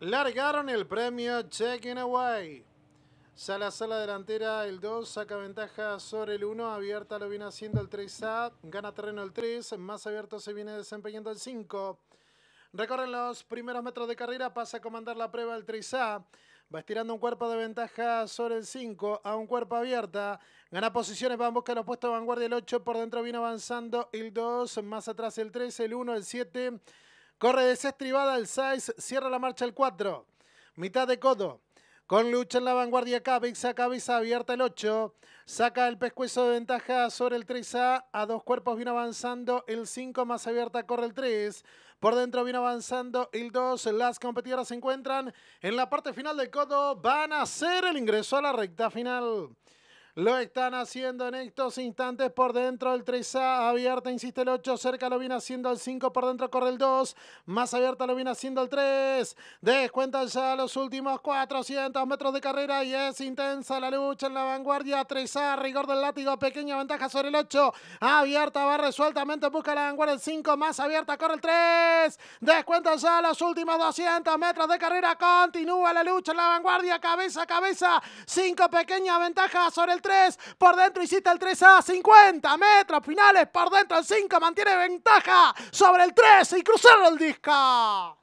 Largaron el premio Checking Away. Sala sala delantera, el 2 saca ventaja sobre el 1, abierta lo viene haciendo el 3A, gana terreno el 3, más abierto se viene desempeñando el 5. Recorren los primeros metros de carrera, pasa a comandar la prueba el 3A. Va estirando un cuerpo de ventaja sobre el 5 a un cuerpo abierta. Gana posiciones, va en busca de los puestos vanguardia el 8. Por dentro viene avanzando el 2, más atrás el 3, el 1, el 7. Corre desestribada el 6, cierra la marcha el 4. Mitad de codo. Con lucha en la vanguardia cabeza, cabeza abierta el 8. Saca el pescuezo de ventaja sobre el 3A. A dos cuerpos viene avanzando el 5, más abierta corre el 3. Por dentro viene avanzando el 2. Las competidoras se encuentran en la parte final del codo. Van a hacer el ingreso a la recta final. Lo están haciendo en estos instantes por dentro el 3A. Abierta, insiste el 8. Cerca lo viene haciendo el 5. Por dentro corre el 2. Más abierta lo viene haciendo el 3. Descuentan ya los últimos 400 metros de carrera y es intensa la lucha en la vanguardia. 3A, rigor del látigo. Pequeña ventaja sobre el 8. Abierta, va resueltamente. Busca la vanguardia el 5. Más abierta corre el 3. Descuentan ya los últimos 200 metros de carrera. Continúa la lucha en la vanguardia. Cabeza a cabeza. 5 pequeña ventaja sobre el 3, por dentro hiciste el 3 a 50 metros finales, por dentro el 5 mantiene ventaja sobre el 3 y cruzar el disco.